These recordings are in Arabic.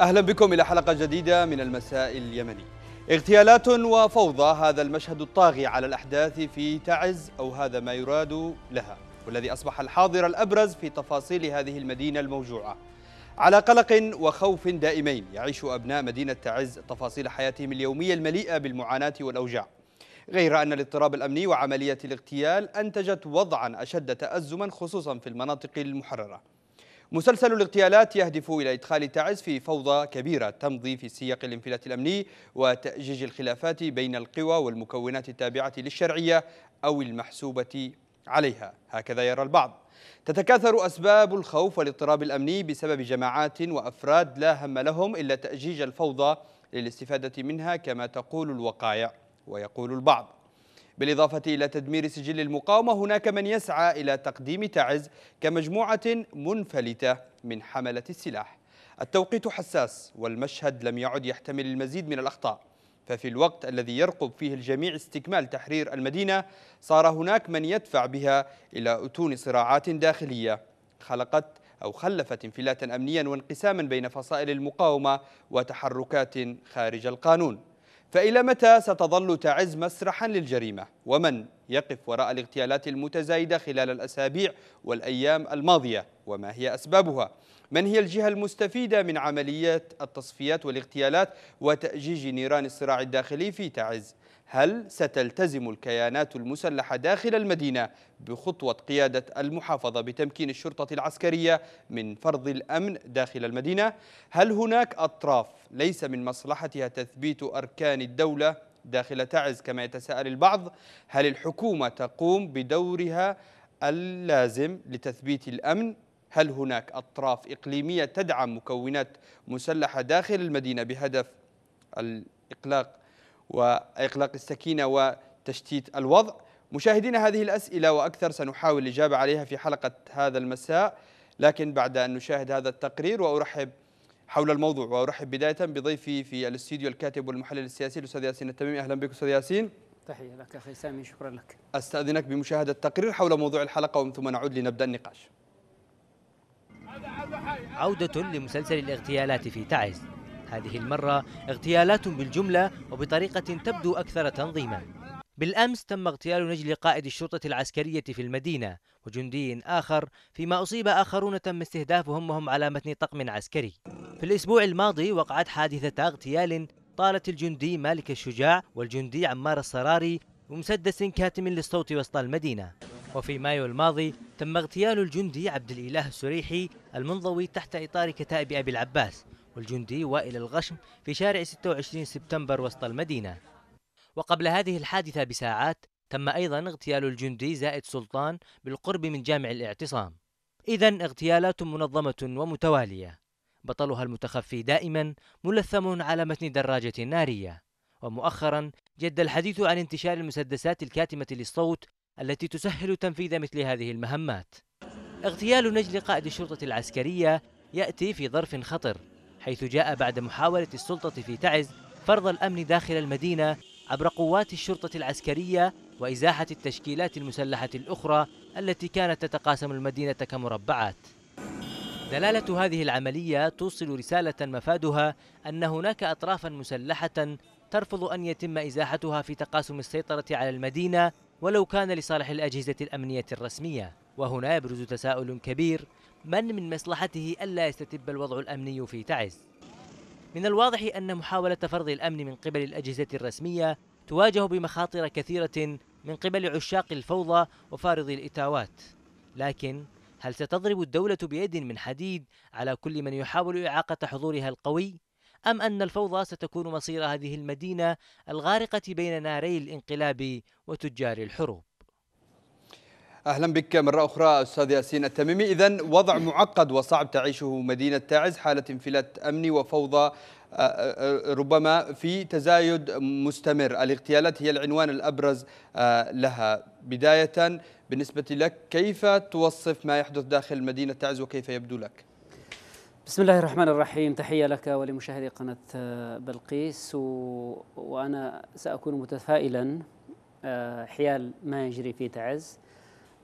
أهلا بكم إلى حلقة جديدة من المساء اليمني اغتيالات وفوضى هذا المشهد الطاغي على الأحداث في تعز أو هذا ما يراد لها والذي أصبح الحاضر الأبرز في تفاصيل هذه المدينة الموجوعة على قلق وخوف دائمين يعيش أبناء مدينة تعز تفاصيل حياتهم اليومية المليئة بالمعاناة والأوجاع غير أن الاضطراب الأمني وعملية الاغتيال أنتجت وضعا أشد تأزما خصوصا في المناطق المحررة مسلسل الاغتيالات يهدف إلى إدخال تعز في فوضى كبيرة تمضي في سياق الانفلات الأمني وتأجيج الخلافات بين القوى والمكونات التابعة للشرعية أو المحسوبة عليها هكذا يرى البعض تتكاثر أسباب الخوف والاضطراب الأمني بسبب جماعات وأفراد لا هم لهم إلا تأجيج الفوضى للاستفادة منها كما تقول الوقائع ويقول البعض بالإضافة إلى تدمير سجل المقاومة هناك من يسعى إلى تقديم تعز كمجموعة منفلتة من حملة السلاح التوقيت حساس والمشهد لم يعد يحتمل المزيد من الأخطاء ففي الوقت الذي يرقب فيه الجميع استكمال تحرير المدينة صار هناك من يدفع بها إلى أتون صراعات داخلية خلقت أو خلفت انفلاتا أمنيا وانقساما بين فصائل المقاومة وتحركات خارج القانون فإلى متى ستظل تعز مسرحا للجريمة ومن يقف وراء الاغتيالات المتزايدة خلال الأسابيع والأيام الماضية وما هي أسبابها من هي الجهة المستفيدة من عمليات التصفيات والاغتيالات وتأجيج نيران الصراع الداخلي في تعز هل ستلتزم الكيانات المسلحة داخل المدينة بخطوة قيادة المحافظة بتمكين الشرطة العسكرية من فرض الأمن داخل المدينة؟ هل هناك أطراف ليس من مصلحتها تثبيت أركان الدولة داخل تعز كما يتساءل البعض؟ هل الحكومة تقوم بدورها اللازم لتثبيت الأمن هل هناك أطراف إقليمية تدعم مكونات مسلحة داخل المدينة بهدف الإقلاق وإغلاق السكينة وتشتيت الوضع مشاهدينا هذه الأسئلة وأكثر سنحاول الإجابة عليها في حلقة هذا المساء لكن بعد أن نشاهد هذا التقرير وأرحب حول الموضوع وأرحب بداية بضيفي في الاستديو الكاتب والمحلل السياسي الأستاذ ياسين التميمي أهلا بك أستاذ ياسين تحية لك أخي سامي شكرا لك أستأذنك بمشاهدة التقرير حول موضوع الحلقة ومن ثم نعود لنبدأ النقاش عودة لمسلسل الاغتيالات في تعز هذه المرة اغتيالات بالجملة وبطريقة تبدو أكثر تنظيما بالأمس تم اغتيال نجل قائد الشرطة العسكرية في المدينة وجندي آخر فيما أصيب آخرون تم استهدافهم وهم على متن طقم عسكري في الأسبوع الماضي وقعت حادثة اغتيال طالت الجندي مالك الشجاع والجندي عمار الصراري بمسدس كاتم للصوت وسط المدينة وفي مايو الماضي تم اغتيال الجندي عبد الإله السريحي المنضوي تحت إطار كتائب أبي العباس والجندي وائل الغشم في شارع 26 سبتمبر وسط المدينة وقبل هذه الحادثة بساعات تم أيضا اغتيال الجندي زائد سلطان بالقرب من جامع الاعتصام إذا اغتيالات منظمة ومتوالية بطلها المتخفي دائما ملثم على متن دراجة نارية ومؤخرا جد الحديث عن انتشار المسدسات الكاتمة للصوت التي تسهل تنفيذ مثل هذه المهمات اغتيال نجل قائد الشرطة العسكرية يأتي في ظرف خطر حيث جاء بعد محاولة السلطة في تعز فرض الأمن داخل المدينة عبر قوات الشرطة العسكرية وإزاحة التشكيلات المسلحة الأخرى التي كانت تتقاسم المدينة كمربعات دلالة هذه العملية توصل رسالة مفادها أن هناك أطرافا مسلحة ترفض أن يتم إزاحتها في تقاسم السيطرة على المدينة ولو كان لصالح الأجهزة الأمنية الرسمية وهنا يبرز تساؤل كبير من من مصلحته ألا يستتب الوضع الأمني في تعز من الواضح أن محاولة فرض الأمن من قبل الأجهزة الرسمية تواجه بمخاطر كثيرة من قبل عشاق الفوضى وفارضي الإتاوات لكن هل ستضرب الدولة بيد من حديد على كل من يحاول إعاقة حضورها القوي؟ أم أن الفوضى ستكون مصير هذه المدينة الغارقة بين ناري الانقلاب وتجار الحروب؟ اهلا بك مره اخرى استاذ ياسين التميمي اذا وضع معقد وصعب تعيشه مدينه تعز حاله انفلات امني وفوضى آه، آه، ربما في تزايد مستمر الاغتيالات هي العنوان الابرز آه، لها بدايه بالنسبه لك كيف توصف ما يحدث داخل مدينه تعز وكيف يبدو لك بسم الله الرحمن الرحيم تحية لك ولمشاهدي قناة بلقيس و... وأنا سأكون متفائلا حيال ما يجري في تعز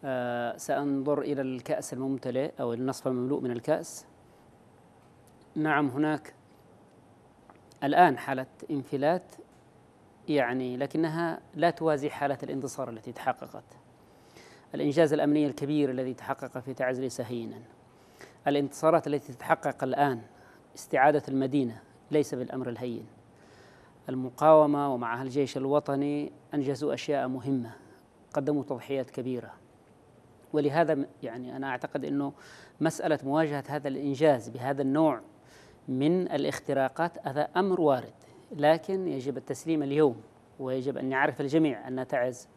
آه، سأنظر إلى الكأس الممتلئ أو النصف المملوء من الكأس نعم هناك الآن حالة انفلات يعني لكنها لا توازي حالة الانتصار التي تحققت الإنجاز الأمني الكبير الذي تحقق في تعزلسة هينا الانتصارات التي تتحقق الآن استعادة المدينة ليس بالأمر الهين المقاومة ومعها الجيش الوطني أنجزوا أشياء مهمة قدموا تضحيات كبيرة ولهذا يعني أنا أعتقد أنه مسألة مواجهة هذا الإنجاز بهذا النوع من الاختراقات هذا أمر وارد لكن يجب التسليم اليوم ويجب أن يعرف الجميع أن تعز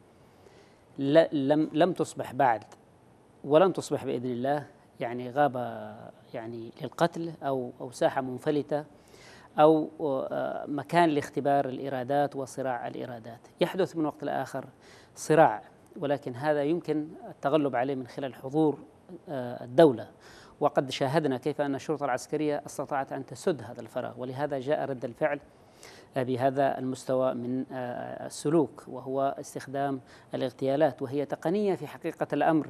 لم لم تصبح بعد ولن تصبح بإذن الله يعني غابة يعني للقتل أو أو ساحة منفلتة أو آه، مكان لاختبار الإرادات وصراع الإرادات يحدث من وقت لآخر صراع ولكن هذا يمكن التغلب عليه من خلال حضور آه، الدولة وقد شاهدنا كيف أن الشرطة العسكرية استطاعت أن تسد هذا الفراغ ولهذا جاء رد الفعل آه، بهذا المستوى من آه، السلوك وهو استخدام الاغتيالات وهي تقنية في حقيقة الأمر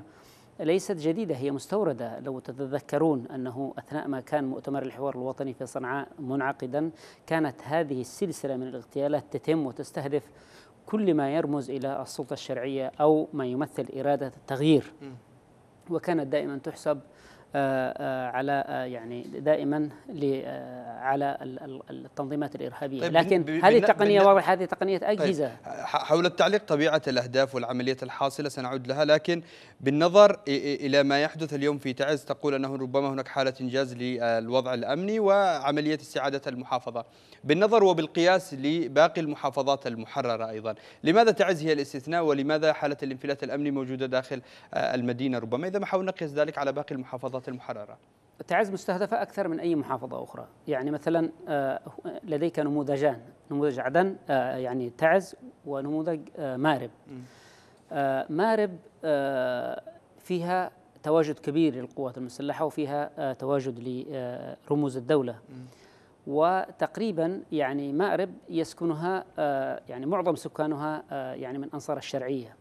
ليست جديدة هي مستوردة لو تتذكرون أنه أثناء ما كان مؤتمر الحوار الوطني في صنعاء منعقدا كانت هذه السلسلة من الاغتيالات تتم وتستهدف كل ما يرمز إلى السلطة الشرعية أو ما يمثل إرادة التغيير وكانت دائما تحسب آه، آه، على آه، يعني دائما على التنظيمات الارهابيه طيب لكن هذه التقنيه واضح هذه تقنيه طيب، اجهزه طيب حول التعليق طبيعه الاهداف والعمليات الحاصله سنعود لها لكن بالنظر الى ما يحدث اليوم في تعز تقول انه ربما هناك حاله انجاز للوضع الامني وعمليه استعاده المحافظه بالنظر وبالقياس لباقي المحافظات المحرره ايضا لماذا تعز هي الاستثناء ولماذا حاله الانفلات الامني موجوده داخل المدينه ربما اذا ما حاولنا نقيس ذلك على باقي المحافظات المحررة تعز مستهدفة أكثر من أي محافظة أخرى يعني مثلا آه، لديك نموذجان نموذج عدن آه، يعني تعز ونموذج آه، مارب مارب فيها تواجد كبير للقوات المسلحة وفيها تواجد لرموز الدولة وتقريبا يعني مأرب يسكنها يعني معظم سكانها يعني من أنصار الشرعية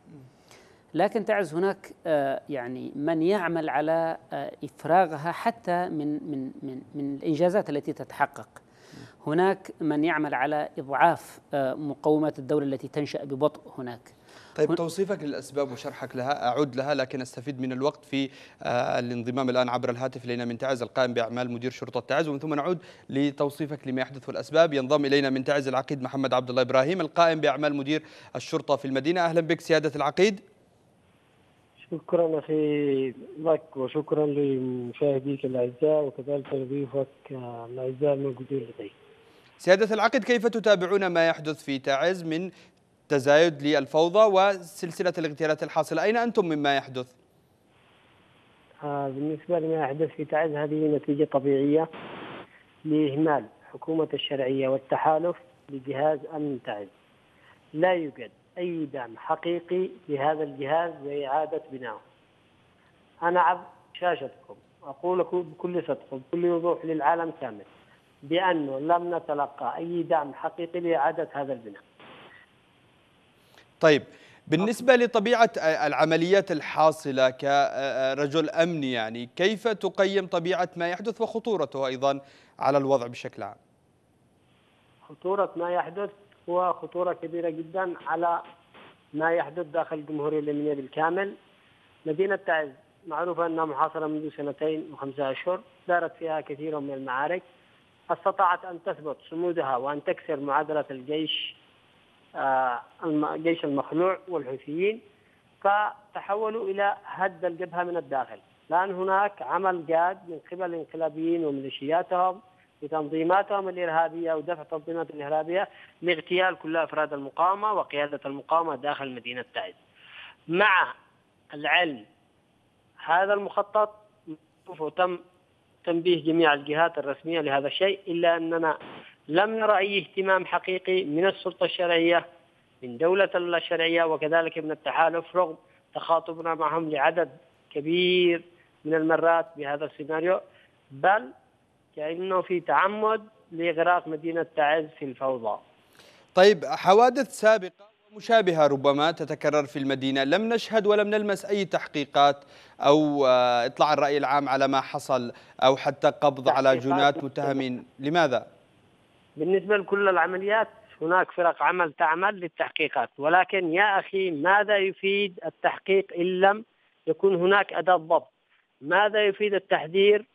لكن تعز هناك آه، يعني من يعمل على آه، إفراغها حتى من من من من الإنجازات التي تتحقق هناك من يعمل على إضعاف آه، مقومات الدولة التي تنشأ ببطء هناك طيب توصيفك للأسباب وشرحك لها أعود لها لكن أستفيد من الوقت في الانضمام الآن عبر الهاتف إلينا من تعز القائم بأعمال مدير شرطة تعز ومن ثم نعود لتوصيفك لما يحدث والأسباب ينضم إلينا من تعز العقيد محمد عبد الله إبراهيم القائم بأعمال مدير الشرطة في المدينة أهلا بك سيادة العقيد شكرا اخي لك وشكرا لمشاهديك الاعزاء وكذلك لضيوفك الاعزاء الموجودين لدي. سياده العقد كيف تتابعون ما يحدث في تعز من تزايد للفوضى وسلسله الاغتيالات الحاصله، اين انتم مما يحدث؟ آه، بالنسبه لما يحدث في تعز هذه نتيجه طبيعيه لاهمال حكومه الشرعيه والتحالف لجهاز امن تعز. لا يوجد أي دعم حقيقي لهذا الجهاز لاعاده بنائه أنا عبد شاشتكم أقول لكم بكل صدق وبكل وضوح للعالم كامل بأنه لم نتلقى أي دعم حقيقي لإعادة هذا البناء طيب بالنسبة لطبيعة العمليات الحاصلة كرجل أمني يعني كيف تقيم طبيعة ما يحدث وخطورته أيضا على الوضع بشكل عام خطورة ما يحدث هو خطوره كبيرة جدا على ما يحدث داخل الجمهورية اليمنية بالكامل مدينة تعز معروفة أنها محاصرة منذ سنتين وخمسة أشهر دارت فيها كثير من المعارك استطاعت أن تثبت صمودها وأن تكسر معادلة الجيش آه، الجيش المخلوع والحوثيين فتحولوا إلى هد الجبهة من الداخل الآن هناك عمل جاد من قبل الانقلابيين وميليشياتهم بتنظيماتهم الإرهابية ودفع تنظيمات الإرهابية لاغتيال كل أفراد المقاومة وقيادة المقاومة داخل مدينة تعز مع العلم هذا المخطط وتم تنبيه جميع الجهات الرسمية لهذا الشيء إلا أننا لم نرى أي اهتمام حقيقي من السلطة الشرعية من دولة الشرعية وكذلك من التحالف رغم تخاطبنا معهم لعدد كبير من المرات بهذا السيناريو بل كأنه في تعمد لإغراق مدينة تعز في الفوضى طيب حوادث سابقة مشابهة ربما تتكرر في المدينة لم نشهد ولم نلمس أي تحقيقات أو آه، إطلاع الرأي العام على ما حصل أو حتى قبض على جنات متهمين لماذا؟ بالنسبة لكل العمليات هناك فرق عمل تعمل للتحقيقات ولكن يا أخي ماذا يفيد التحقيق إن لم يكون هناك أداة ضبط ماذا يفيد التحذير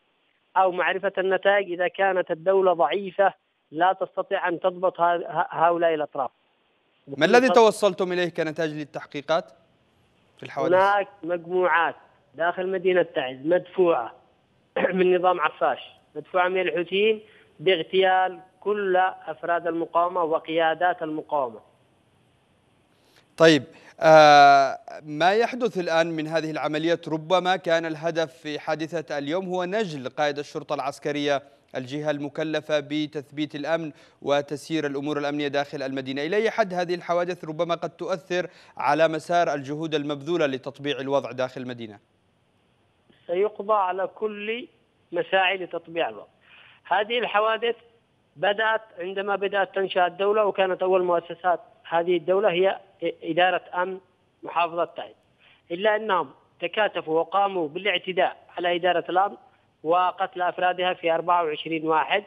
أو معرفة النتائج إذا كانت الدولة ضعيفة لا تستطيع أن تضبط هؤلاء الأطراف ما الذي توصلتم إليه كنتاج للتحقيقات في الحوادث؟ هناك مجموعات داخل مدينة تعز مدفوعة من نظام عفاش مدفوعة من الحوثيين باغتيال كل أفراد المقاومة وقيادات المقاومة طيب آه، ما يحدث الآن من هذه العملية ربما كان الهدف في حادثة اليوم هو نجل قائد الشرطة العسكرية الجهة المكلفة بتثبيت الأمن وتسيير الأمور الأمنية داخل المدينة إلى أي حد هذه الحوادث ربما قد تؤثر على مسار الجهود المبذولة لتطبيع الوضع داخل المدينة سيقضى على كل مساعي لتطبيع الوضع هذه الحوادث بدأت عندما بدأت تنشأ الدولة وكانت أول مؤسسات هذه الدولة هي إدارة أمن محافظة تعز إلا أنهم تكاتفوا وقاموا بالاعتداء على إدارة الأمن وقتل أفرادها في 24 واحد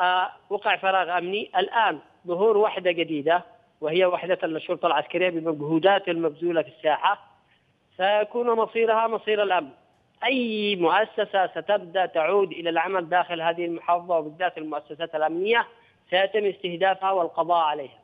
آه، وقع فراغ أمني الآن ظهور وحدة جديدة وهي وحدة الشرطة العسكرية بمجهودات المبذولة في الساحة سيكون مصيرها مصير الأمن أي مؤسسة ستبدأ تعود إلى العمل داخل هذه المحافظة وبالذات المؤسسات الأمنية سيتم استهدافها والقضاء عليها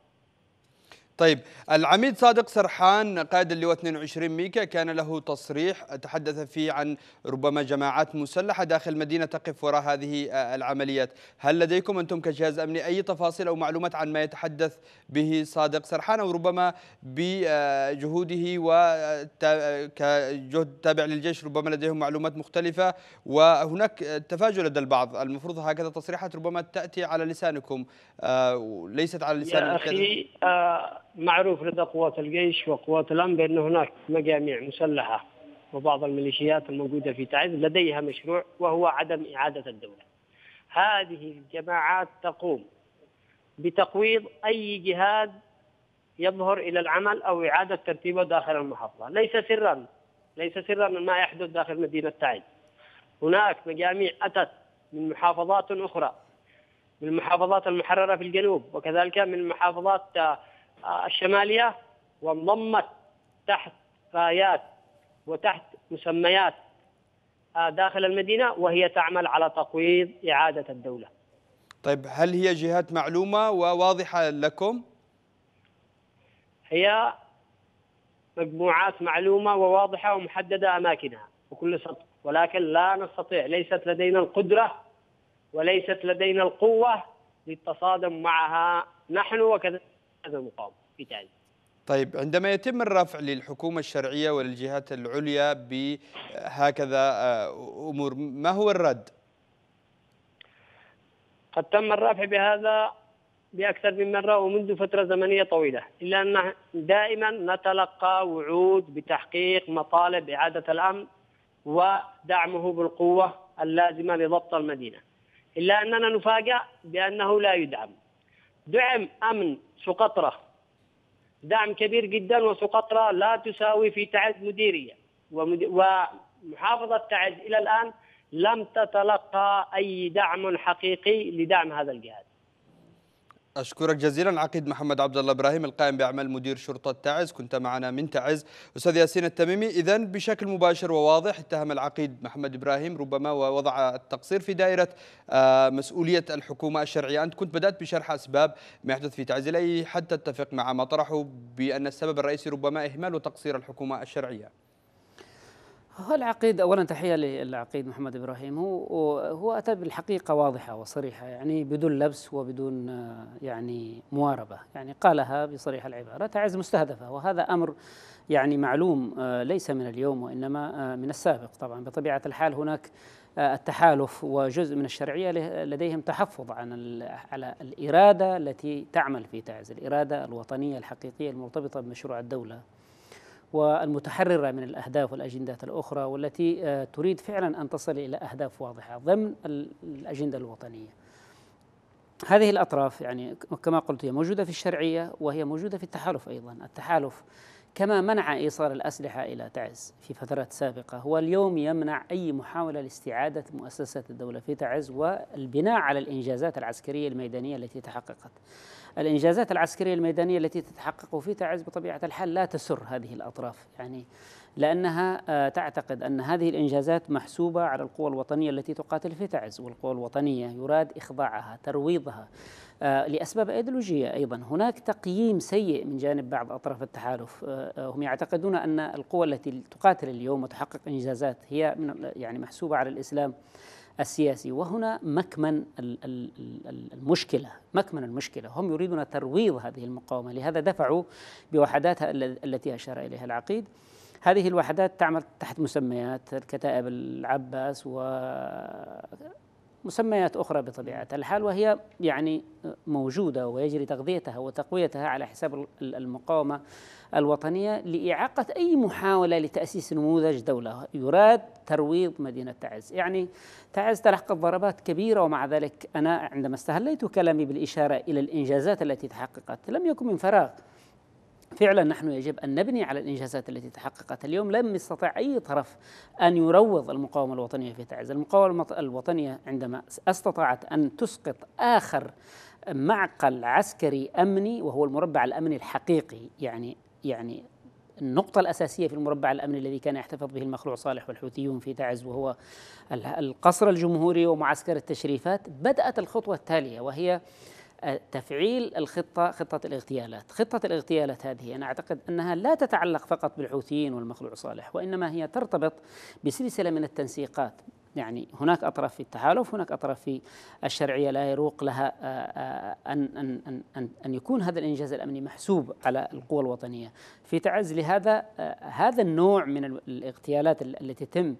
طيب العميد صادق سرحان قائد اللواء 22 ميكا كان له تصريح تحدث فيه عن ربما جماعات مسلحة داخل مدينة تقف وراء هذه آه، العمليات هل لديكم أنتم كجهاز أمني أي تفاصيل أو معلومات عن ما يتحدث به صادق سرحان أو ربما بجهوده وكجهد آه، آه، تابع للجيش ربما لديهم معلومات مختلفة وهناك تفاجؤ لدى البعض المفروض هكذا تصريحات ربما تأتي على لسانكم ليست على لسان يا أخي معروف لدى قوات الجيش وقوات الامن بان هناك مجاميع مسلحه وبعض الميليشيات الموجوده في تعز لديها مشروع وهو عدم اعاده الدوله. هذه الجماعات تقوم بتقويض اي جهاد يظهر الى العمل او اعاده ترتيبه داخل المحافظه، ليس سرا ليس سرا ما يحدث داخل مدينه تعز. هناك مجاميع اتت من محافظات اخرى من المحافظات المحرره في الجنوب وكذلك من محافظات الشماليه وانضمت تحت فايات وتحت مسميات آه، داخل المدينه وهي تعمل على تقويض اعاده الدوله. طيب هل هي جهات معلومه وواضحه لكم؟ هي مجموعات معلومه وواضحه ومحدده اماكنها وكل صدق ولكن لا نستطيع ليست لدينا القدره وليست لدينا القوه للتصادم معها نحن وكذلك هذا مقام في تعزيز طيب عندما يتم الرفع للحكومة الشرعية وللجهات العليا بهكذا آه، أمور ما هو الرد؟ قد تم الرفع بهذا بأكثر من مرة ومنذ فترة زمنية طويلة إلا أن دائما نتلقى وعود بتحقيق مطالب إعادة الأمن ودعمه بالقوة اللازمة لضبط المدينة إلا أننا نفاجأ بأنه لا يدعم دعم أمن سقطرة دعم كبير جدا وسقطرة لا تساوي في تعز مديرية ومحافظة تعز إلى الآن لم تتلقى أي دعم حقيقي لدعم هذا الجهاز أشكرك جزيلا عقيد محمد عبد الله إبراهيم القائم بأعمال مدير شرطة تعز كنت معنا من تعز أستاذ ياسين التميمي إذا بشكل مباشر وواضح اتهم العقيد محمد إبراهيم ربما ووضع التقصير في دائرة آه، مسؤولية الحكومة الشرعية أنت كنت بدأت بشرح أسباب ما يحدث في تعز إلى أي حد تتفق مع ما طرحه بأن السبب الرئيسي ربما إهمال وتقصير الحكومة الشرعية هو العقيد اولا تحيه للعقيد محمد ابراهيم هو هو اتى بالحقيقه واضحه وصريحه يعني بدون لبس وبدون يعني مواربه يعني قالها بصريح العباره تعز مستهدفه وهذا امر يعني معلوم آه، ليس من اليوم وانما آه، من السابق طبعا بطبيعه الحال هناك آه، التحالف وجزء من الشرعيه لديهم تحفظ عن على الاراده التي تعمل في تعز الاراده الوطنيه الحقيقيه المرتبطه بمشروع الدوله والمتحررة من الأهداف والأجندات الأخرى والتي آه، تريد فعلا أن تصل إلى أهداف واضحة ضمن الأجندة الوطنية هذه الأطراف يعني كما قلت هي موجودة في الشرعية وهي موجودة في التحالف أيضا التحالف كما منع إيصال الأسلحة إلى تعز في فترات سابقة هو اليوم يمنع أي محاولة لاستعادة مؤسسات الدولة في تعز والبناء على الإنجازات العسكرية الميدانية التي تحققت الإنجازات العسكرية الميدانية التي تتحقق في تعز بطبيعة الحال لا تسر هذه الأطراف يعني لأنها آه، تعتقد أن هذه الإنجازات محسوبة على القوى الوطنية التي تقاتل في تعز والقوى الوطنية يراد إخضاعها ترويضها آه، لأسباب أيديولوجية أيضا هناك تقييم سيء من جانب بعض أطراف التحالف آه، هم يعتقدون أن القوى التي تقاتل اليوم وتحقق إنجازات هي من يعني محسوبة على الإسلام السياسي وهنا مكمن المشكلة مكمن المشكلة هم يريدون ترويض هذه المقاومة لهذا دفعوا بوحداتها التي أشار إليها العقيد هذه الوحدات تعمل تحت مسميات الكتائب العباس و مسميات أخرى بطبيعة الحال وهي يعني موجودة ويجري تغذيتها وتقويتها على حساب المقاومة الوطنية لإعاقة أي محاولة لتأسيس نموذج دولة يراد ترويض مدينة تعز يعني تعز تلحقت ضربات كبيرة ومع ذلك أنا عندما استهليت كلامي بالإشارة إلى الإنجازات التي تحققت لم يكن من فراغ فعلا نحن يجب ان نبني على الانجازات التي تحققت اليوم لم يستطع اي طرف ان يروض المقاومه الوطنيه في تعز، المقاومه الوطنيه عندما استطاعت ان تسقط اخر معقل عسكري امني وهو المربع الامني الحقيقي يعني يعني النقطة الأساسية في المربع الأمني الذي كان يحتفظ به المخلوع صالح والحوثيون في تعز وهو القصر الجمهوري ومعسكر التشريفات بدأت الخطوة التالية وهي تفعيل الخطة خطة الاغتيالات خطة الاغتيالات هذه أنا أعتقد أنها لا تتعلق فقط بالحوثيين والمخلوع صالح وإنما هي ترتبط بسلسلة من التنسيقات يعني هناك أطراف في التحالف هناك أطراف في الشرعية لا يروق لها آه، آه، أن, أن, أن, أن يكون هذا الإنجاز الأمني محسوب على القوى الوطنية في تعز لهذا آه، هذا النوع من الاغتيالات التي تتم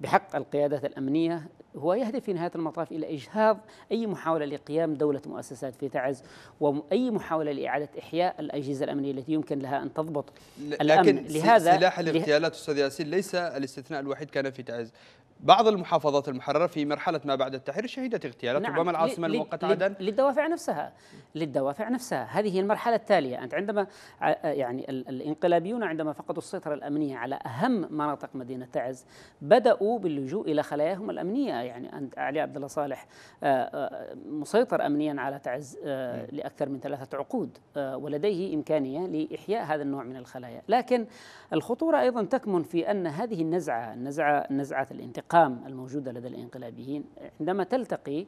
بحق القيادات الأمنية هو يهدف في نهاية المطاف إلى إجهاض أي محاولة لقيام دولة مؤسسات في تعز وأي محاولة لإعادة إحياء الأجهزة الأمنية التي يمكن لها أن تضبط لكن الأمن. لكن لهذا سلاح الاغتيالات أستاذ ياسين ليس الاستثناء الوحيد كان في تعز بعض المحافظات المحررة في مرحلة ما بعد التحرير شهدت اغتيالات نعم ربما العاصمة المؤقتة عدن للدوافع نفسها للدوافع نفسها هذه هي المرحلة التالية أنت عندما آه، يعني الانقلابيون عندما فقدوا السيطرة الأمنية على أهم مناطق مدينة تعز بدأوا باللجوء إلى خلاياهم الأمنية يعني أنت علي عبد الله صالح آه، آه، مسيطر أمنيا على تعز نعم. لأكثر من ثلاثة عقود ولديه إمكانية لإحياء هذا النوع من الخلايا لكن الخطورة أيضا تكمن في أن هذه النزعة النزعه نزعة الانتقام الانتقام الموجودة لدى الانقلابيين عندما تلتقي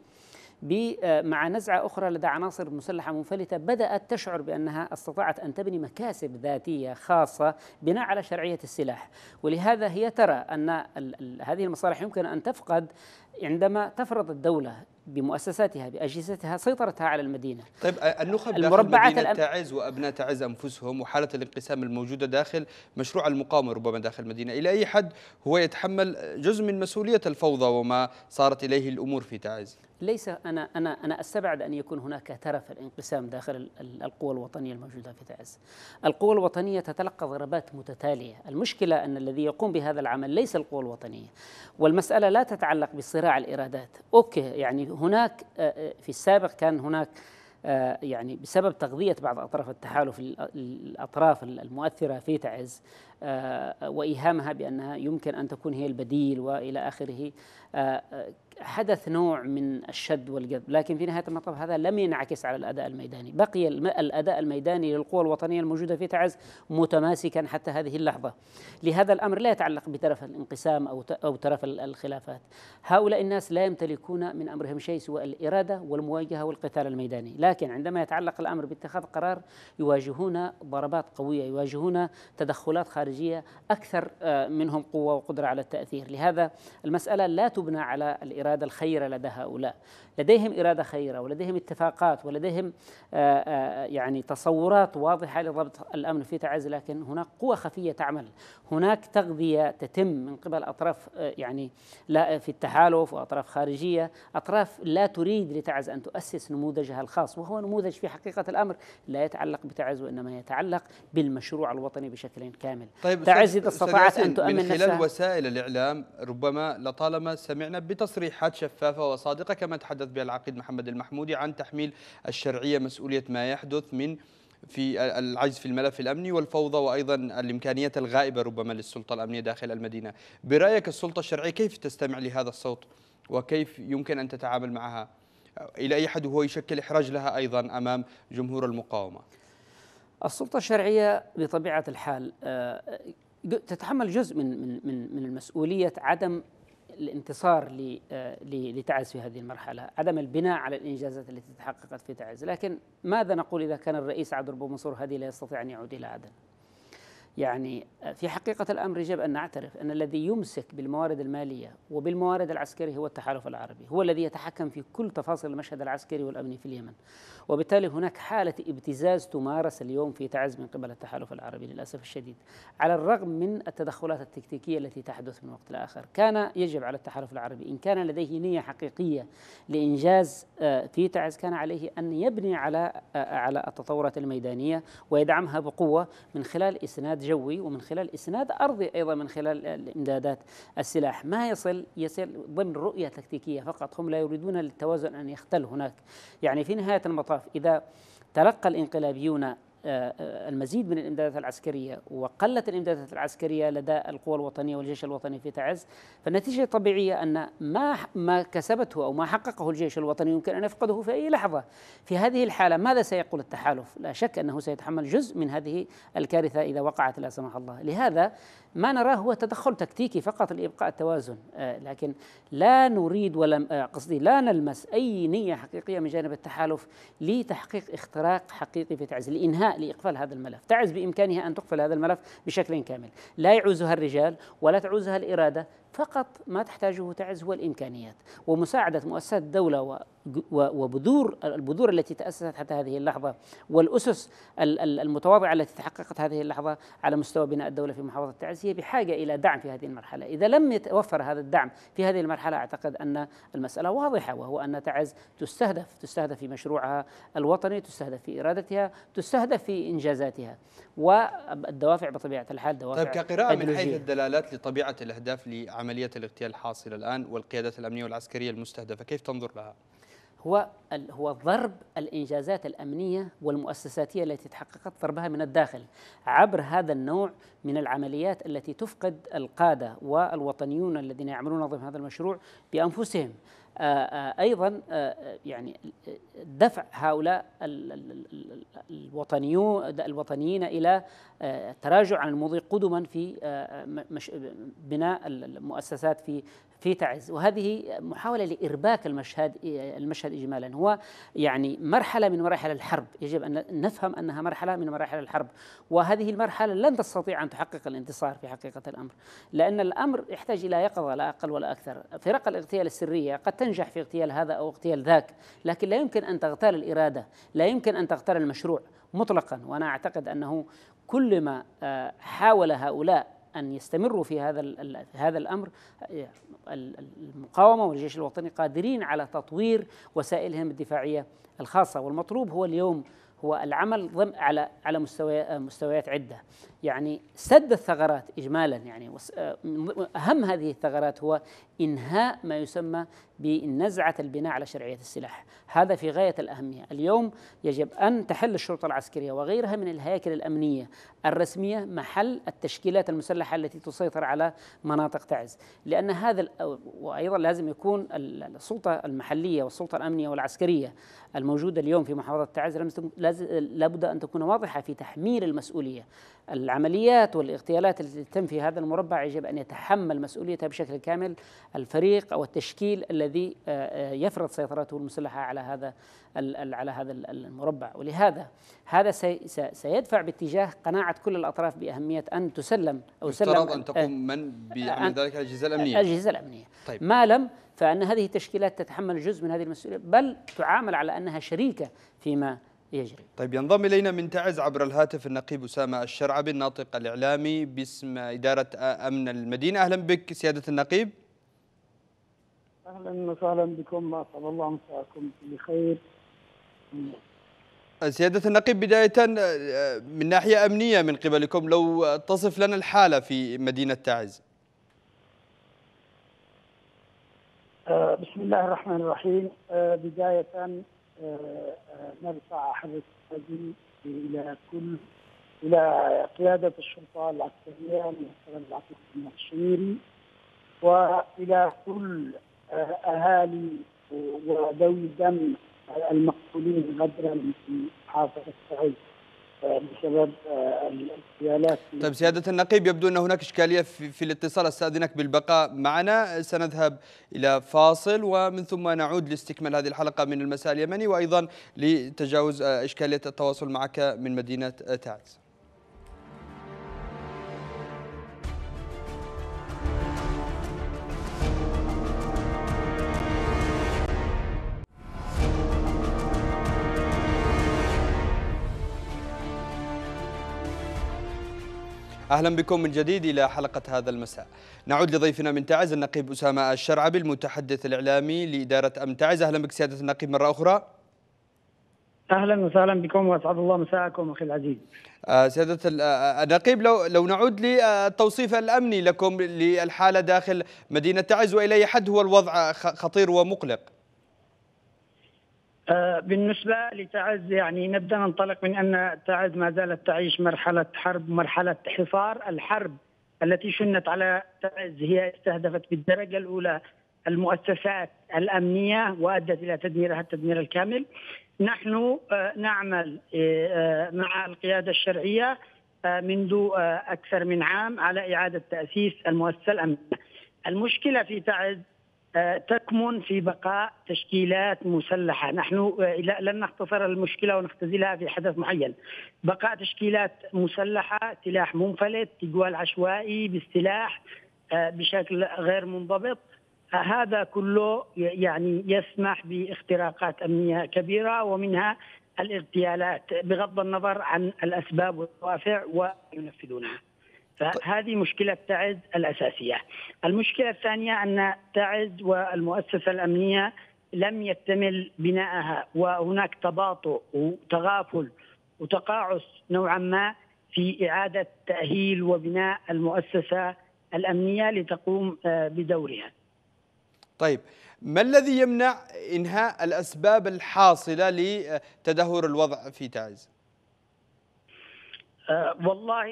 آه، مع نزعة أخرى لدى عناصر مسلحة منفلتة بدأت تشعر بأنها استطاعت أن تبني مكاسب ذاتية خاصة بناء على شرعية السلاح ولهذا هي ترى أن هذه المصالح يمكن أن تفقد عندما تفرض الدولة بمؤسساتها بأجهزتها سيطرتها على المدينة طيب النخب المربعات داخل مدينة الأم... تعز وأبناء تعز أنفسهم وحالة الانقسام الموجودة داخل مشروع المقاومة ربما داخل المدينة إلى أي حد هو يتحمل جزء من مسؤولية الفوضى وما صارت إليه الأمور في تعز ليس انا انا انا استبعد ان يكون هناك ترف الانقسام داخل القوى الوطنيه الموجوده في تعز. القوى الوطنيه تتلقى ضربات متتاليه، المشكله ان الذي يقوم بهذا العمل ليس القوى الوطنيه، والمساله لا تتعلق بصراع الارادات، اوكي يعني هناك آه، آه، في السابق كان هناك آه، يعني بسبب تغذية بعض أطراف التحالف الأطراف المؤثرة في تعز وإيهامها بأنها يمكن أن تكون هي البديل وإلى آخره حدث نوع من الشد والجذب لكن في نهاية المطاف هذا لم ينعكس على الأداء الميداني بقي الأداء الميداني للقوى الوطنية الموجودة في تعز متماسكا حتى هذه اللحظة لهذا الأمر لا يتعلق بترف الانقسام أو أو ترف الخلافات هؤلاء الناس لا يمتلكون من أمرهم شيء سوى الإرادة والمواجهة والقتال الميداني لكن عندما يتعلق الأمر باتخاذ قرار يواجهون ضربات قوية يواجهون تدخلات خارجية أكثر آه، منهم قوة وقدرة على التأثير لهذا المسألة لا تبنى على الإرادة أراد الخير لدى هؤلاء لديهم إرادة خيرة ولديهم اتفاقات ولديهم آه، آه، يعني تصورات واضحة لضبط الأمن في تعز لكن هناك قوى خفية تعمل هناك تغذية تتم من قبل أطراف آه، يعني لا في التحالف وأطراف خارجية أطراف لا تريد لتعز أن تؤسس نموذجها الخاص وهو نموذج في حقيقة الأمر لا يتعلق بتعز وإنما يتعلق بالمشروع الوطني بشكل كامل طيب تعز إذا استطاعت أن تؤمن من خلال وسائل الإعلام ربما لطالما سمعنا بتصريحات شفافة وصادقة كما تحدث استاذ بالعقيد محمد المحمودي عن تحميل الشرعيه مسؤوليه ما يحدث من في العجز في الملف الامني والفوضى وايضا الامكانيات الغائبه ربما للسلطه الامنيه داخل المدينه. برايك السلطه الشرعيه كيف تستمع لهذا الصوت وكيف يمكن ان تتعامل معها؟ الى اي حد هو يشكل احراج لها ايضا امام جمهور المقاومه؟ السلطه الشرعيه بطبيعه الحال آه، تتحمل جزء من من من من مسؤوليه عدم الانتصار آه، لتعز في هذه المرحلة عدم البناء على الإنجازات التي تحققت في تعز لكن ماذا نقول إذا كان الرئيس عبد الرب منصور هذه لا يستطيع أن يعود إلى عدن يعني آه، في حقيقة الأمر يجب أن نعترف أن الذي يمسك بالموارد المالية وبالموارد العسكرية هو التحالف العربي هو الذي يتحكم في كل تفاصيل المشهد العسكري والأمني في اليمن وبالتالي هناك حالة ابتزاز تمارس اليوم في تعز من قبل التحالف العربي للأسف الشديد على الرغم من التدخلات التكتيكية التي تحدث من وقت لآخر كان يجب على التحالف العربي إن كان لديه نية حقيقية لإنجاز آه، في تعز كان عليه أن يبني على آه، على التطورات الميدانية ويدعمها بقوة من خلال إسناد جوي ومن خلال إسناد أرضي أيضا من خلال إمدادات السلاح ما يصل يصل ضمن رؤية تكتيكية فقط هم لا يريدون للتوازن أن يختل هناك يعني في نهاية المطاف إذا تلقى الإنقلابيون آه، آه، المزيد من الامدادات العسكريه وقلت الامدادات العسكريه لدى القوى الوطنيه والجيش الوطني في تعز فالنتيجه الطبيعيه ان ما ما كسبته او ما حققه الجيش الوطني يمكن ان يفقده في اي لحظه في هذه الحاله ماذا سيقول التحالف لا شك انه سيتحمل جزء من هذه الكارثه اذا وقعت لا سمح الله لهذا ما نراه هو تدخل تكتيكي فقط لابقاء التوازن آه، لكن لا نريد ولا قصدي لا نلمس اي نيه حقيقيه من جانب التحالف لتحقيق اختراق حقيقي في تعز لانهاء لإقفال هذا الملف تعز بإمكانها أن تقفل هذا الملف بشكل كامل لا يعوزها الرجال ولا تعوزها الإرادة فقط ما تحتاجه تعز هو الامكانيات ومساعده مؤسسات الدوله وبذور البذور التي تاسست حتى هذه اللحظه والاسس المتواضعه التي تحققت هذه اللحظه على مستوى بناء الدوله في محافظه تعز هي بحاجه الى دعم في هذه المرحله، اذا لم يتوفر هذا الدعم في هذه المرحله اعتقد ان المساله واضحه وهو ان تعز تستهدف تستهدف في مشروعها الوطني، تستهدف في ارادتها، تستهدف في انجازاتها والدوافع بطبيعه الحال دوافع طيب كقراءه من حيث الدلالات لطبيعه الاهداف عملية الاغتيال الحاصلة الآن والقيادات الأمنية والعسكرية المستهدفة كيف تنظر لها؟ هو هو ضرب الانجازات الامنيه والمؤسساتيه التي تحققت ضربها من الداخل عبر هذا النوع من العمليات التي تفقد القاده والوطنيون الذين يعملون ضمن هذا المشروع بانفسهم آه، آه، ايضا آه، يعني دفع هؤلاء الوطنيون الوطنيين الى التراجع عن المضي قدما في بناء المؤسسات في في تعز وهذه محاولة لإرباك المشهد المشهد إجمالا هو يعني مرحلة من مراحل الحرب يجب أن نفهم أنها مرحلة من مراحل الحرب وهذه المرحلة لن تستطيع أن تحقق الانتصار في حقيقة الأمر لأن الأمر يحتاج إلى يقظة لا أقل ولا أكثر فرق الاغتيال السرية قد تنجح في اغتيال هذا أو اغتيال ذاك لكن لا يمكن أن تغتال الإرادة لا يمكن أن تغتال المشروع مطلقا وأنا أعتقد أنه كل ما آه، حاول هؤلاء ان يستمروا في هذا هذا الامر آه، المقاومه والجيش الوطني قادرين على تطوير وسائلهم الدفاعيه الخاصه والمطلوب هو اليوم هو العمل على على آه، مستويات عده يعني سد الثغرات اجمالا يعني آه، اهم هذه الثغرات هو انهاء ما يسمى بنزعه البناء على شرعيه السلاح، هذا في غايه الاهميه، اليوم يجب ان تحل الشرطه العسكريه وغيرها من الهياكل الامنيه الرسميه محل التشكيلات المسلحه التي تسيطر على مناطق تعز، لان هذا وايضا لازم يكون السلطه المحليه والسلطه الامنيه والعسكريه الموجوده اليوم في محافظه تعز لابد ان تكون واضحه في تحميل المسؤوليه العمليات والاغتيالات التي تتم في هذا المربع يجب ان يتحمل مسؤوليتها بشكل كامل الفريق او التشكيل الذي آه، آه، يفرض سيطرته المسلحه على هذا على هذا المربع ولهذا هذا سيدفع باتجاه قناعه كل الاطراف باهميه ان تسلم او سلم ان آه، تقوم من بعمل ذلك الاجهزه الامنيه الاجهزه الامنيه طيب. ما لم فان هذه التشكيلات تتحمل جزء من هذه المسؤوليه بل تعامل على انها شريكه فيما يجري طيب ينضم إلينا من تعز عبر الهاتف النقيب أسامة الشرعبي الناطق الإعلامي باسم إدارة أمن المدينة أهلا بك سيادة النقيب أهلا وسهلا بكم أسأل الله مساءكم بخير سيادة النقيب بداية آه، من ناحية أمنية من قبلكم لو تصف لنا الحالة في مدينة تعز آه، بسم الله الرحمن الرحيم آه، بداية آه، آه، نرفع حدث هذه الى كل الى قياده الشرطه العسكريه مثلا العقيد المقشيري والى كل آه، اهالي وذوي دم المقتولين غدرا في محافظه سعيد. بسبب آه، الاغتيالات طيب سيادة النقيب يبدو أن هناك إشكالية في, في الاتصال أستأذنك بالبقاء معنا سنذهب إلى فاصل ومن ثم نعود لاستكمال هذه الحلقة من المساء اليمني وأيضا لتجاوز آه، إشكالية التواصل معك من مدينة تعز اهلا بكم من جديد الى حلقه هذا المساء. نعود لضيفنا من تعز النقيب اسامه الشرعبي المتحدث الاعلامي لاداره ام تعز، اهلا بك سياده النقيب مره اخرى. اهلا وسهلا بكم واسعد الله مساءكم اخي العزيز. آه، سياده النقيب آه، آه، لو لو نعود للتوصيف الامني لكم للحاله داخل مدينه تعز والى اي حد هو الوضع خطير ومقلق؟ آه، بالنسبة لتعز يعني نبدأ ننطلق من أن تعز ما زالت تعيش مرحلة حرب مرحلة حصار الحرب التي شنت على تعز هي استهدفت بالدرجة الأولى المؤسسات الأمنية وأدت إلى تدميرها التدمير الكامل نحن آه، نعمل آه، مع القيادة الشرعية منذ أكثر من عام على إعادة تأسيس المؤسسة الأمنية المشكلة في تعز آه، تكمن في بقاء تشكيلات مسلحه، نحن آه، لن نختصر المشكله ونختزلها في حدث معين. بقاء تشكيلات مسلحه، سلاح منفلت، تجوال عشوائي بالسلاح آه، بشكل غير منضبط، هذا كله يعني يسمح باختراقات امنيه كبيره ومنها الاغتيالات بغض النظر عن الاسباب والدوافع وينفذونها. فهذه مشكلة تعز الأساسية المشكلة الثانية أن تعز والمؤسسة الأمنية لم يكتمل بناءها وهناك تباطؤ وتغافل وتقاعس نوعا ما في إعادة تأهيل وبناء المؤسسة الأمنية لتقوم آه، بدورها طيب ما الذي يمنع إنهاء الأسباب الحاصلة لتدهور الوضع في تعز؟ والله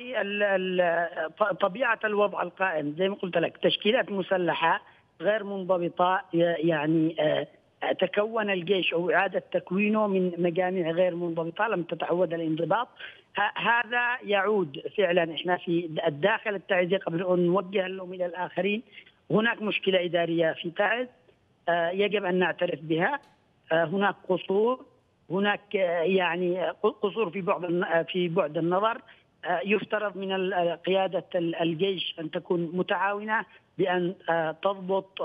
طبيعه الوضع القائم زي ما قلت لك تشكيلات مسلحه غير منضبطه يعني آه، تكون الجيش او اعاده تكوينه من مجاميع غير منضبطه لم تتعود الانضباط هذا يعود فعلا احنا في الداخل التعزي قبل ان نوجه اللوم الى الاخرين هناك مشكله اداريه في تعز آه، يجب ان نعترف بها آه، هناك قصور هناك آه، يعني آه، قصور في بعض آه، في بعد النظر يفترض من قيادة الجيش أن تكون متعاونة بأن تضبط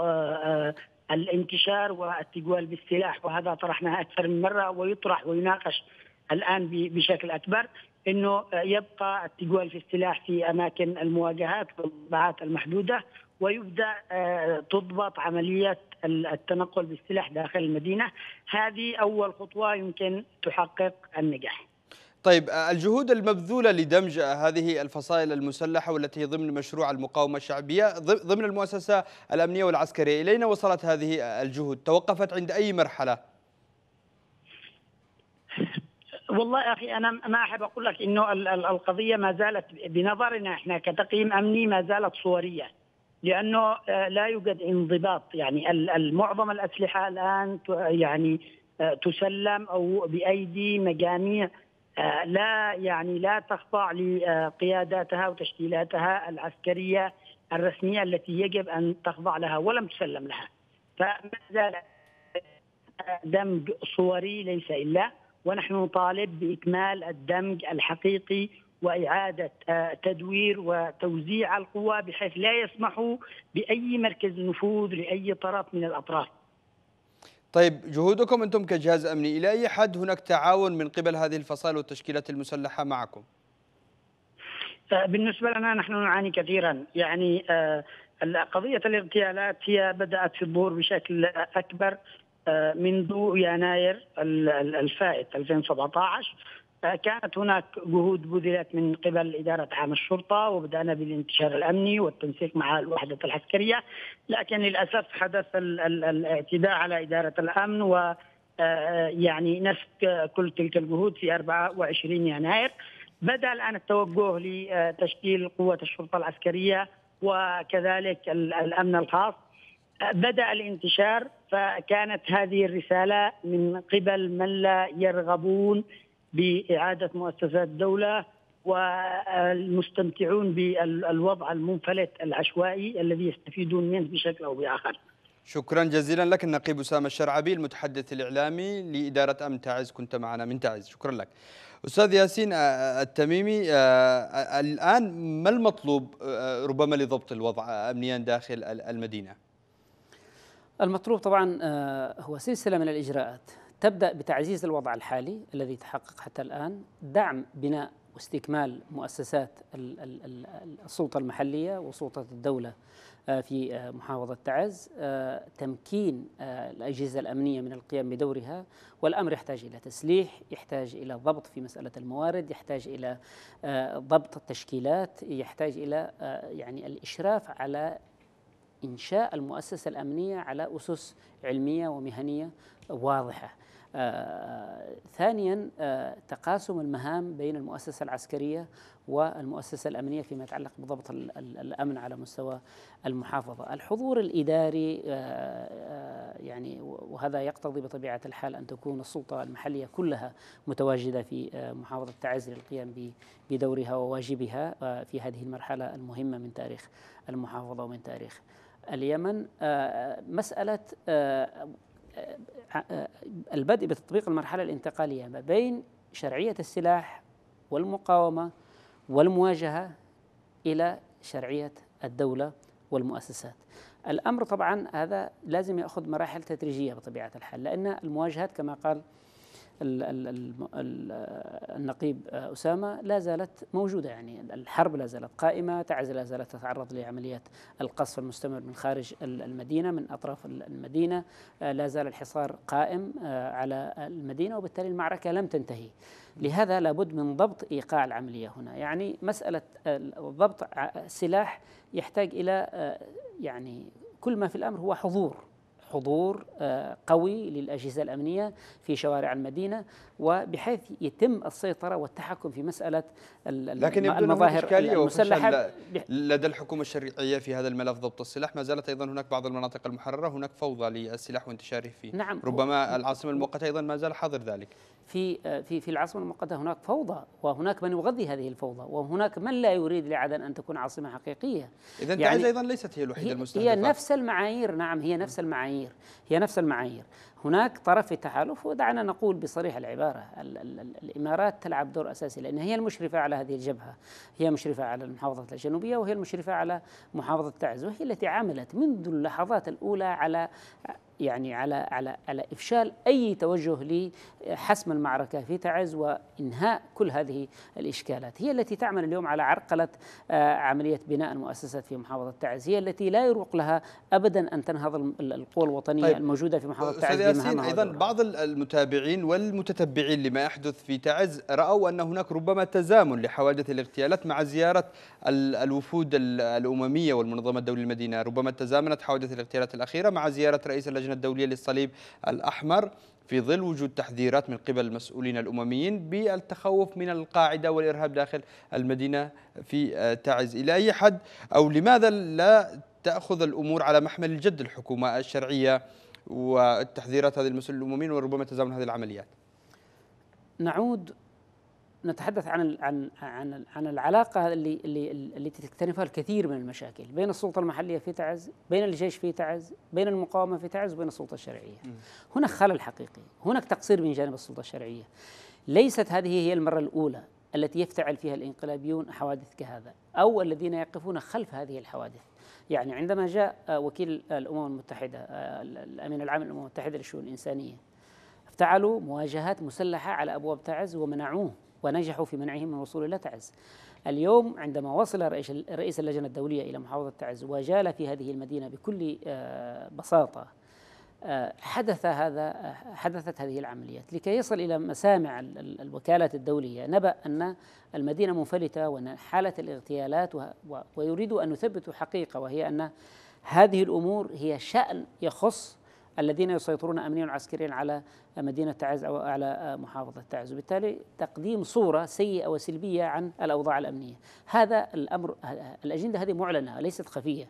الانتشار والتجوال بالسلاح وهذا طرحناه أكثر من مرة ويطرح ويناقش الآن بشكل أكبر انه يبقى التجوال في السلاح في اماكن المواجهات بالمباعات المحدوده ويبدا آه، تضبط عمليه التنقل بالسلاح داخل المدينه هذه اول خطوه يمكن تحقق النجاح طيب آه، الجهود المبذولة لدمج هذه الفصائل المسلحة والتي ضمن مشروع المقاومة الشعبية ضمن المؤسسة الأمنية والعسكرية إلينا وصلت هذه الجهود توقفت عند أي مرحلة؟ والله اخي انا ما احب اقول لك انه القضيه ما زالت بنظرنا احنا كتقييم امني ما زالت صوريه لانه آه، لا يوجد انضباط يعني معظم الاسلحه الان يعني آه، تسلم او بايدي مجاميع آه، لا يعني لا تخضع لقياداتها وتشكيلاتها العسكريه الرسميه التي يجب ان تخضع لها ولم تسلم لها فما زال دمج صوري ليس الا ونحن نطالب باكمال الدمج الحقيقي واعاده آه، تدوير وتوزيع القوى بحيث لا يسمحوا باي مركز نفوذ لاي طرف من الاطراف. طيب جهودكم انتم كجهاز امني الى اي حد هناك تعاون من قبل هذه الفصائل والتشكيلات المسلحه معكم؟ آه، بالنسبه لنا نحن نعاني كثيرا يعني آه، قضيه الاغتيالات هي بدات في الظهور بشكل اكبر آه، منذ يناير الفائت 2017 آه، كانت هناك جهود بذلت من قبل إدارة عام الشرطة وبدأنا بالانتشار الأمني والتنسيق مع الوحدة العسكرية لكن للأسف حدث الاعتداء على إدارة الأمن و آه، يعني نسك كل تلك الجهود في 24 يناير بدأ الآن التوجه لتشكيل قوة الشرطة العسكرية وكذلك الأمن الخاص بدأ الانتشار فكانت هذه الرسالة من قبل من لا يرغبون بإعادة مؤسسات الدولة والمستمتعون بالوضع المنفلت العشوائي الذي يستفيدون منه بشكل أو بآخر شكرا جزيلا لك النقيب أسامة الشرعبي المتحدث الإعلامي لإدارة أمن تعز كنت معنا من تعز شكرا لك أستاذ ياسين آه، آه، التميمي آه، الآن ما المطلوب ربما لضبط الوضع أمنيا داخل المدينة؟ المطلوب طبعا آه، هو سلسله من الاجراءات تبدا بتعزيز الوضع الحالي الذي تحقق حتى الان دعم بناء واستكمال مؤسسات السلطه المحليه وسلطه الدوله آه، في آه، محافظه تعز تمكين الاجهزه الامنيه من القيام بدورها والامر يحتاج الى تسليح يحتاج الى ضبط في مساله الموارد يحتاج الى ضبط التشكيلات يحتاج الى يعني الاشراف على إنشاء المؤسسة الأمنية على أسس علمية ومهنية واضحة آه، ثانيا آه، تقاسم المهام بين المؤسسة العسكرية والمؤسسة الأمنية فيما يتعلق بضبط الأمن على مستوى المحافظة الحضور الإداري آه، يعني وهذا يقتضي بطبيعة الحال أن تكون السلطة المحلية كلها متواجدة في محافظة تعز للقيام بدورها وواجبها في هذه المرحلة المهمة من تاريخ المحافظة ومن تاريخ اليمن آه، آه، مسألة آه، البدء بتطبيق المرحلة الانتقالية ما بين شرعية السلاح والمقاومة والمواجهة إلى شرعية الدولة والمؤسسات الأمر طبعا هذا لازم يأخذ مراحل تدريجية بطبيعة الحال لأن المواجهات كما قال النقيب آه، أسامة لا زالت موجودة يعني الحرب لا زالت قائمة تعز لا زالت تتعرض لعمليات القصف المستمر من خارج المدينة من أطراف المدينة آه، لا زال الحصار قائم آه، على المدينة وبالتالي المعركة لم تنتهي لهذا لابد من ضبط إيقاع العملية هنا يعني مسألة ضبط سلاح يحتاج إلى يعني كل ما في الأمر هو حضور حضور آه، قوي للأجهزة الأمنية في شوارع المدينة وبحيث يتم السيطرة والتحكم في مسألة لكن المظاهر إشكالية المسلحة لدى الحكومة الشرعية في هذا الملف ضبط السلاح ما زالت أيضا هناك بعض المناطق المحررة هناك فوضى للسلاح وانتشاره فيه نعم ربما العاصمة المؤقتة أيضا ما زال حاضر ذلك في آه، في في العاصمه المؤقته هناك فوضى وهناك من يغذي هذه الفوضى وهناك من لا يريد لعدن ان تكون عاصمه حقيقيه اذا يعني تعز ايضا ليست هي الوحيده المستهدفه هي نفس المعايير نعم هي نفس المعايير هي نفس المعايير هناك طرف في التحالف ودعنا نقول بصريح العبارة الـ الـ الـ الإمارات تلعب دور أساسي لأن هي المشرفة على هذه الجبهة هي مشرفة على المحافظة الجنوبية وهي المشرفة على محافظة تعز وهي التي عملت منذ اللحظات الأولى على يعني على على على افشال اي توجه لحسم المعركه في تعز وانهاء كل هذه الاشكالات، هي التي تعمل اليوم على عرقله آه، عمليه بناء المؤسسات في محافظه تعز، هي التي لا يروق لها ابدا ان تنهض القوى الوطنيه طيب الموجوده في محافظه تعز ياسين ايضا بعض المتابعين والمتتبعين لما يحدث في تعز راوا ان هناك ربما تزامن لحوادث الاغتيالات مع زياره الوفود الامميه والمنظمه الدوليه للمدينه، ربما تزامنت حوادث الاغتيالات الاخيره مع زياره رئيس اللجنه اللجنة الدولية للصليب الأحمر في ظل وجود تحذيرات من قبل المسؤولين الأمميين بالتخوف من القاعدة والإرهاب داخل المدينة في آه، تعز إلى أي حد أو لماذا لا تأخذ الأمور على محمل الجد الحكومة الشرعية والتحذيرات هذه المسؤولين الأمميين وربما تزامن هذه العمليات نعود نتحدث عن عن عن عن العلاقه اللي اللي التي تكتنفها الكثير من المشاكل بين السلطه المحليه في تعز، بين الجيش في تعز، بين المقاومه في تعز وبين السلطه الشرعيه. هنا خلل حقيقي، هناك تقصير من جانب السلطه الشرعيه. ليست هذه هي المره الاولى التي يفتعل فيها الانقلابيون حوادث كهذا او الذين يقفون خلف هذه الحوادث. يعني عندما جاء آه، وكيل الامم المتحده آه، الامين العام للامم المتحده للشؤون الانسانيه افتعلوا مواجهات مسلحه على ابواب تعز ومنعوه ونجحوا في منعهم من الوصول إلى تعز اليوم عندما وصل رئيس اللجنة الدولية إلى محافظة تعز وجال في هذه المدينة بكل آه، بساطة آه، حدث هذا حدثت هذه العمليات لكي يصل الى مسامع الوكالات الدوليه نبأ ان المدينه منفلته وان حاله الاغتيالات ويريد ان يثبتوا حقيقه وهي ان هذه الامور هي شأن يخص الذين يسيطرون أمنيا وعسكريا على مدينة تعز أو على محافظة تعز وبالتالي تقديم صورة سيئة وسلبية عن الأوضاع الأمنية هذا الأمر الأجندة هذه معلنة ليست خفية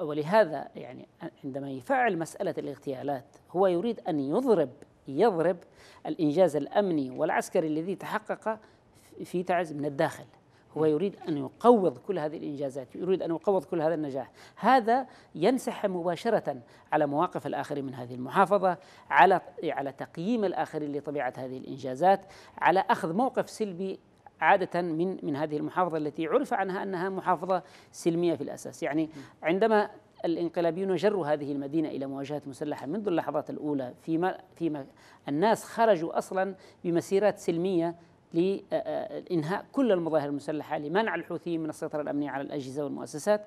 ولهذا يعني عندما يفعل مسألة الاغتيالات هو يريد أن يضرب يضرب الإنجاز الأمني والعسكري الذي تحقق في تعز من الداخل هو يريد أن يقوض كل هذه الإنجازات يريد أن يقوض كل هذا النجاح هذا ينسحب مباشرة على مواقف الآخرين من هذه المحافظة على على تقييم الآخرين لطبيعة هذه الإنجازات على أخذ موقف سلبي عادة من من هذه المحافظة التي عرف عنها أنها محافظة سلمية في الأساس يعني عندما الانقلابيون جروا هذه المدينة إلى مواجهات مسلحة منذ اللحظات الأولى فيما, فيما الناس خرجوا أصلا بمسيرات سلمية لإنهاء كل المظاهر المسلحة لمنع الحوثيين من السيطرة الأمنية على الأجهزة والمؤسسات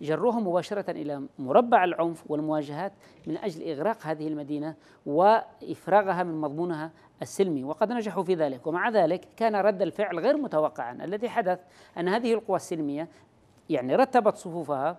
جروهم مباشرة إلى مربع العنف والمواجهات من أجل إغراق هذه المدينة وإفراغها من مضمونها السلمي وقد نجحوا في ذلك ومع ذلك كان رد الفعل غير متوقعا الذي حدث أن هذه القوى السلمية يعني رتبت صفوفها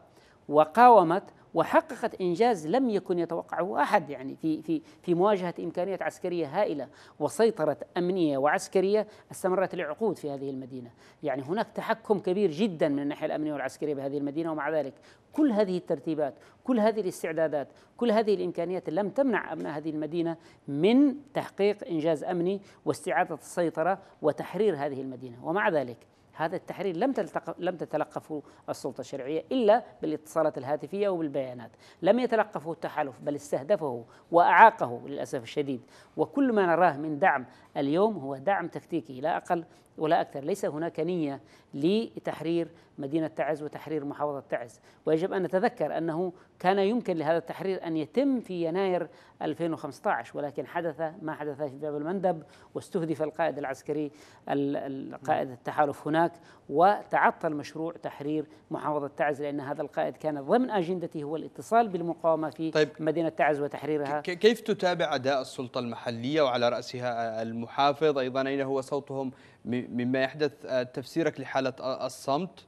وقاومت وحققت انجاز لم يكن يتوقعه احد يعني في في في مواجهه امكانيات عسكريه هائله وسيطره امنيه وعسكريه استمرت لعقود في هذه المدينه، يعني هناك تحكم كبير جدا من الناحيه الامنيه والعسكريه بهذه المدينه ومع ذلك كل هذه الترتيبات كل هذه الاستعدادات كل هذه الإمكانيات لم تمنع أبناء هذه المدينة من تحقيق إنجاز أمني واستعادة السيطرة وتحرير هذه المدينة ومع ذلك هذا التحرير لم تلتق... لم تتلقفه السلطه الشرعيه الا بالاتصالات الهاتفيه وبالبيانات، لم يتلقفه التحالف بل استهدفه واعاقه للاسف الشديد، وكل ما نراه من دعم اليوم هو دعم تكتيكي لا اقل ولا أكثر ليس هناك نية لتحرير مدينة تعز وتحرير محافظة تعز ويجب أن نتذكر أنه كان يمكن لهذا التحرير أن يتم في يناير 2015 ولكن حدث ما حدث في باب المندب واستهدف القائد العسكري القائد التحالف هناك وتعطل مشروع تحرير محافظة تعز لأن هذا القائد كان ضمن أجندته هو الاتصال بالمقاومة في طيب مدينة تعز وتحريرها كيف تتابع أداء السلطة المحلية وعلى رأسها المحافظ أيضا أين هو صوتهم مما يحدث آه، تفسيرك لحالة الصمت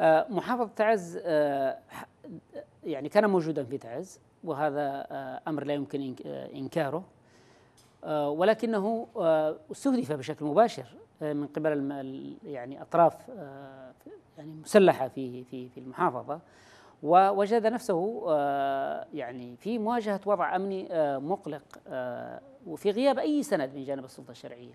آه، محافظ تعز آه، يعني كان موجودا في تعز وهذا أمر لا يمكن إنكاره ولكنه استهدف بشكل مباشر من قبل يعني أطراف يعني مسلحة في في في المحافظة ووجد نفسه يعني في مواجهة وضع أمني مقلق وفي غياب أي سند من جانب السلطة الشرعية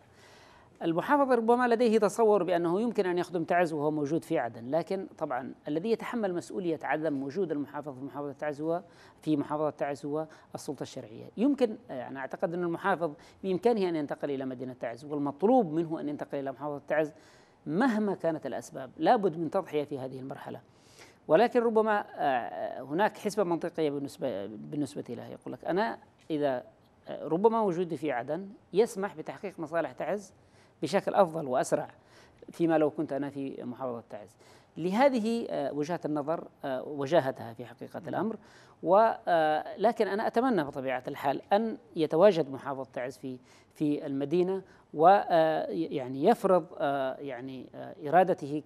المحافظ ربما لديه تصور بأنه يمكن أن يخدم تعز وهو موجود في عدن لكن طبعا الذي يتحمل مسؤولية عدم وجود المحافظ في محافظة تعز هو في محافظة تعز هو السلطة الشرعية يمكن أنا يعني أعتقد أن المحافظ بإمكانه أن ينتقل إلى مدينة تعز والمطلوب منه أن ينتقل إلى محافظة تعز مهما كانت الأسباب لابد من تضحية في هذه المرحلة ولكن ربما آه، هناك حسبة منطقية بالنسبة, بالنسبة له يقول لك أنا إذا آه، ربما وجودي في عدن يسمح بتحقيق مصالح تعز بشكل افضل واسرع فيما لو كنت انا في محافظه تعز. لهذه آه، وجهات النظر آه، وجاهتها في حقيقه الامر ولكن آه، أنا أتمنى بطبيعة الحال أن يتواجد محافظ تعز في في المدينة ويعني آه، يفرض آه، يعني إرادته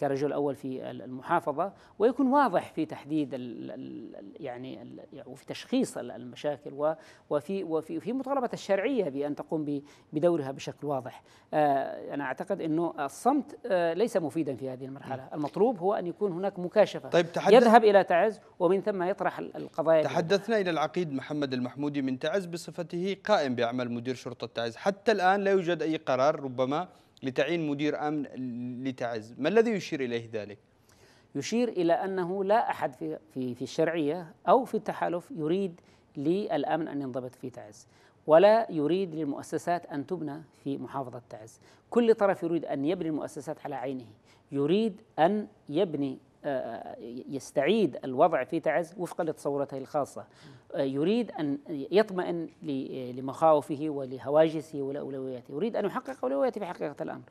كرجل أول في المحافظة ويكون واضح في تحديد يعني, يعني وفي تشخيص المشاكل وفي وفي في مطالبة الشرعية بأن تقوم بدورها بشكل واضح أنا أعتقد أنه الصمت ليس مفيدا في هذه المرحلة المطلوب هو أن يكون هناك مكاشفة طيب يذهب إلى تعز ومن ثم يطرح القضايا تحدثنا إلى العقيد محمد المحمودي من تعز بصفته قائم بأعمال مدير شرطة تعز حتى الآن لا يوجد أي قرار ربما لتعيين مدير أمن لتعز ما الذي يشير إليه ذلك؟ يشير إلى أنه لا أحد في, في, في الشرعية أو في التحالف يريد للأمن أن ينضبط في تعز ولا يريد للمؤسسات أن تبنى في محافظة تعز كل طرف يريد أن يبني المؤسسات على عينه يريد أن يبني يستعيد الوضع في تعز وفقا لتصوراته الخاصة يريد أن يطمئن لمخاوفه ولهواجسه ولأولوياته يريد أن يحقق أولوياته في حقيقة الأمر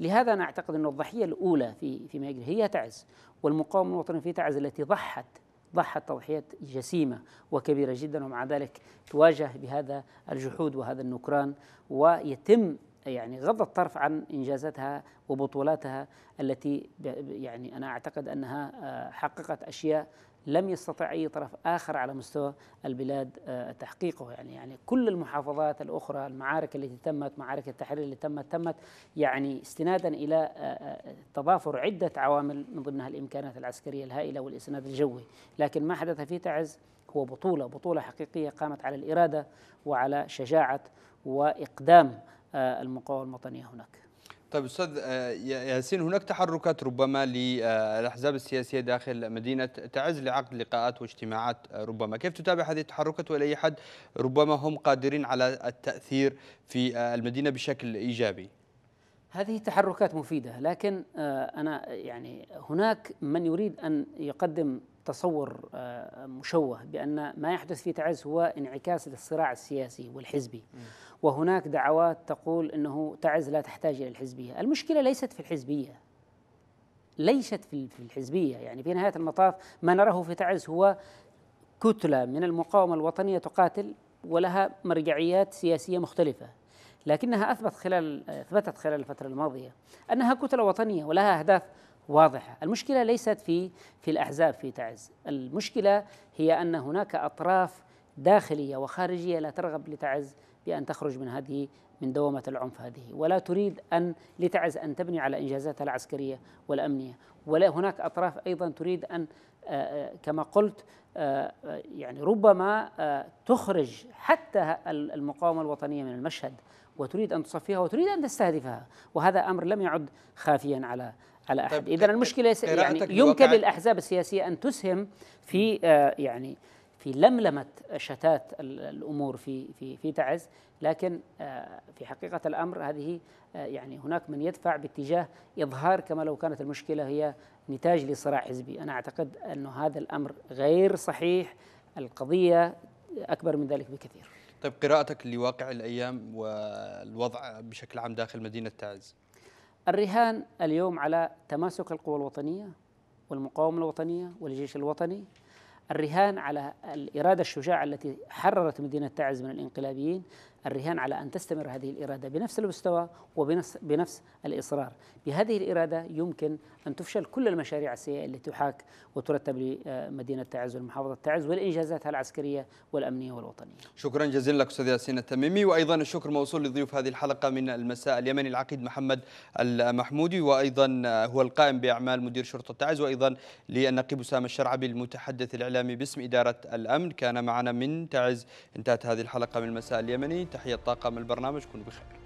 لهذا أنا أعتقد أن الضحية الأولى في فيما يجري هي تعز والمقاومة الوطنية في تعز التي ضحت ضحت تضحيات جسيمة وكبيرة جدا ومع ذلك تواجه بهذا الجحود وهذا النكران ويتم يعني غض الطرف عن انجازاتها وبطولاتها التي يعني انا اعتقد انها آه، حققت اشياء لم يستطع اي طرف اخر على مستوى البلاد آه، تحقيقه يعني يعني كل المحافظات الاخرى المعارك التي تمت معارك التحرير اللي تمت تمت يعني استنادا الى آه، تضافر عده عوامل من ضمنها الامكانات العسكريه الهائله والاسناد الجوي لكن ما حدث في تعز هو بطوله بطوله حقيقيه قامت على الاراده وعلى شجاعه واقدام آه، المقاومه الوطنيه هناك. طيب استاذ آه، ياسين هناك تحركات ربما للاحزاب السياسيه داخل مدينه تعز لعقد لقاءات واجتماعات آه، ربما، كيف تتابع هذه التحركات والى اي حد ربما هم قادرين على التاثير في المدينه بشكل ايجابي؟ هذه تحركات مفيده لكن انا يعني هناك من يريد ان يقدم تصور آه، مشوه بأن ما يحدث في تعز هو انعكاس للصراع السياسي والحزبي وهناك دعوات تقول أنه تعز لا تحتاج إلى الحزبية المشكلة ليست في الحزبية ليست في الحزبية يعني في نهاية المطاف ما نراه في تعز هو كتلة من المقاومة الوطنية تقاتل ولها مرجعيات سياسية مختلفة لكنها أثبت خلال آه، أثبتت خلال الفترة الماضية أنها كتلة وطنية ولها أهداف واضحة المشكلة ليست في في الأحزاب في تعز المشكلة هي أن هناك أطراف داخلية وخارجية لا ترغب لتعز بأن تخرج من هذه من دوامة العنف هذه ولا تريد أن لتعز أن تبني على إنجازاتها العسكرية والأمنية ولا هناك أطراف أيضا تريد أن آه، آه، كما قلت آه، يعني ربما تخرج حتى المقاومة الوطنية من المشهد وتريد أن تصفيها وتريد أن تستهدفها وهذا أمر لم يعد خافيا على على احد طيب اذا المشكله يعني يمكن للاحزاب السياسيه ان تسهم في آه، يعني في لملمه شتات الامور في في في تعز لكن آه، في حقيقه الامر هذه آه، يعني هناك من يدفع باتجاه اظهار كما لو كانت المشكله هي نتاج لصراع حزبي انا اعتقد ان هذا الامر غير صحيح القضيه اكبر من ذلك بكثير طيب قراءتك لواقع الايام والوضع بشكل عام داخل مدينه تعز الرهان اليوم على تماسك القوى الوطنيه والمقاومه الوطنيه والجيش الوطني الرهان على الإرادة الشجاعة التي حررت مدينة تعز من الإنقلابيين الرهان على أن تستمر هذه الإرادة بنفس المستوى وبنفس بنفس الإصرار بهذه الإرادة يمكن أن تفشل كل المشاريع السيئة التي تحاك وترتب لمدينة تعز والمحافظة تعز والإنجازاتها العسكرية والأمنية والوطنية شكرا جزيلا لك أستاذ ياسين التميمي وأيضا الشكر موصول لضيوف هذه الحلقة من المساء اليمني العقيد محمد المحمودي وأيضا هو القائم بأعمال مدير شرطة تعز وأيضا للنقيب أسامة الشرعبي المتحدث الإعلامي باسم إدارة الأمن كان معنا من تعز انتهت هذه الحلقة من المساء اليمني تحية الطاقم البرنامج كونوا بخير